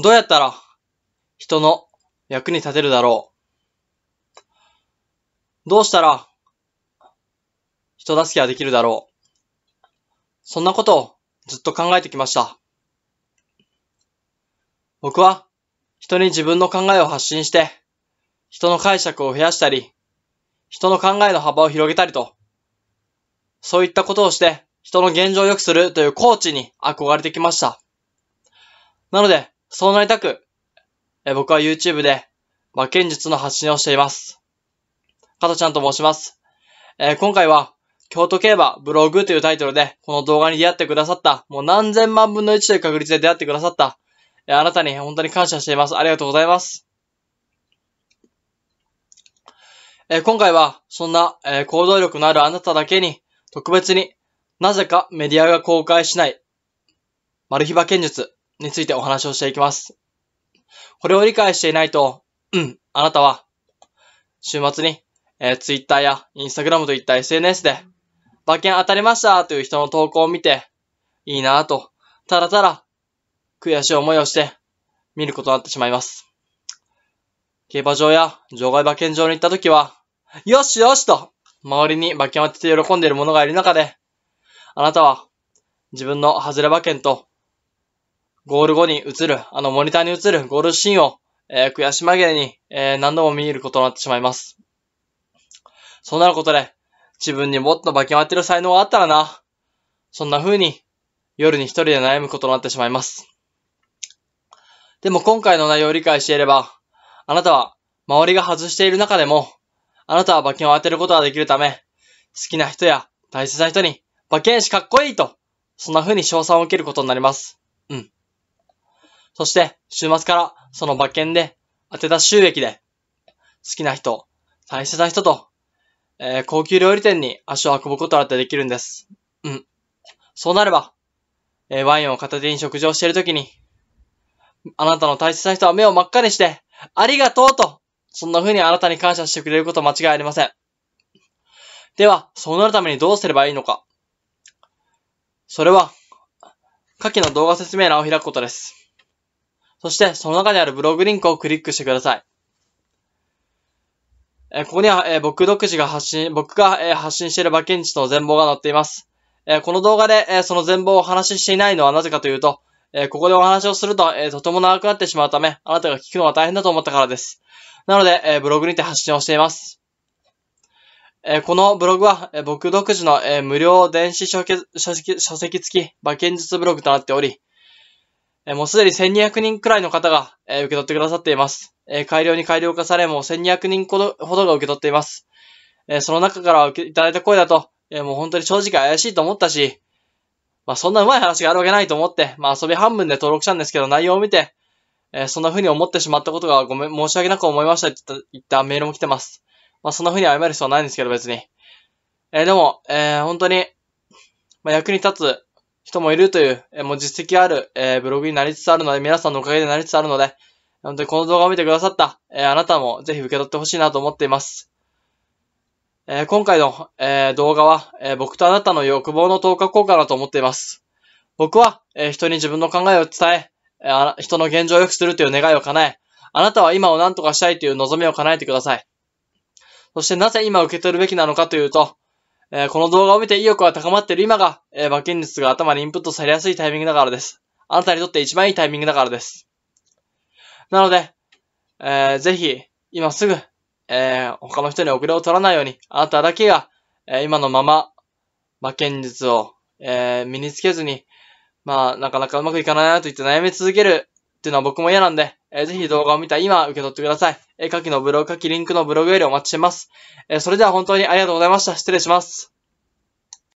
どうやったら人の役に立てるだろうどうしたら人助けができるだろうそんなことをずっと考えてきました。僕は人に自分の考えを発信して、人の解釈を増やしたり、人の考えの幅を広げたりと、そういったことをして人の現状を良くするというコーチに憧れてきました。なので、そうなりたく、え僕は YouTube で、魔剣術の発信をしています。加藤ちゃんと申します。えー、今回は、京都競馬ブログというタイトルで、この動画に出会ってくださった、もう何千万分の1という確率で出会ってくださった、えー、あなたに本当に感謝しています。ありがとうございます。えー、今回は、そんな、え行動力のあるあなただけに、特別になぜかメディアが公開しない、マルヒバ剣術についてお話をしていきます。これを理解していないと、うん、あなたは、週末に、えー、Twitter や Instagram といった SNS で、馬券当たりましたという人の投稿を見て、いいなぁと、ただただ、悔しい思いをして、見ることになってしまいます。競馬場や場外馬券場に行った時は、よしよしと、周りに馬券を当てて喜んでいる者がいる中で、あなたは、自分の外れ馬券とゴール後に映る、あのモニターに映るゴールシーンを、えー、悔し紛れに、えー、何度も見ることになってしまいます。そうなることで、自分にもっと化け回ってる才能があったらな、そんな風に夜に一人で悩むことになってしまいます。でも今回の内容を理解していれば、あなたは周りが外している中でも、あなたは馬券を当てることができるため、好きな人や大切な人に馬券師かっこいいと、そんな風に賞賛を受けることになります。うん。そして、週末からその馬券で当てた収益で、好きな人、大切な人と、えー、高級料理店に足を運ぶことだってできるんです。うん。そうなれば、えー、ワインを片手に食事をしているときに、あなたの大切な人は目を真っ赤にして、ありがとうと、そんな風にあなたに感謝してくれること間違いありません。では、そうなるためにどうすればいいのか。それは、下記の動画説明欄を開くことです。そして、その中にあるブログリンクをクリックしてください。えここには、え僕独自が発信、僕が、え発信している馬券地の全貌が載っています。えこの動画で、えその全貌をお話ししていないのはなぜかというと、えここでお話をすると、えとても長くなってしまうため、あなたが聞くのは大変だと思ったからです。なので、えブログにて発信をしています。えこのブログは、え僕独自の、え無料電子書籍書籍付き馬券術ブログとなっており、えもうすでに1200人くらいの方が、え受け取ってくださっています。え改良に改良化され、もう1200人ほどほどが受け取っています。えその中からいただいた声だと、えもう本当に正直怪しいと思ったし、まあそんな上手い話があるわけないと思って、まあ遊び半分で登録したんですけど内容を見て、えそんな風に思ってしまったことがごめん、申し訳なく思いましたって言ったメールも来てます。まあそんな風に謝る必要はないんですけど別に。えでも、えー、本当に、まあ役に立つ、人もいるという、えー、もう実績ある、えー、ブログになりつつあるので、皆さんのおかげでなりつつあるので、本当にこの動画を見てくださった、えー、あなたもぜひ受け取ってほしいなと思っています。えー、今回の、えー、動画は、えー、僕とあなたの欲望の投下効果だと思っています。僕は、えー、人に自分の考えを伝え、えー、人の現状を良くするという願いを叶え、あなたは今を何とかしたいという望みを叶えてください。そしてなぜ今受け取るべきなのかというと、えー、この動画を見て意欲が高まっている今が、えー、馬券率が頭にインプットされやすいタイミングだからです。あなたにとって一番いいタイミングだからです。なので、えー、ぜひ、今すぐ、えー、他の人に遅れを取らないように、あなただけが、えー、今のまま、馬券術を、えー、身につけずに、まあ、なかなかうまくいかないなと言って悩み続けるっていうのは僕も嫌なんで、えー、ぜひ動画を見た今受け取ってください。えー、下記のブログ、下記リンクのブログよりお待ちしてます。えー、それでは本当にありがとうございました。失礼します。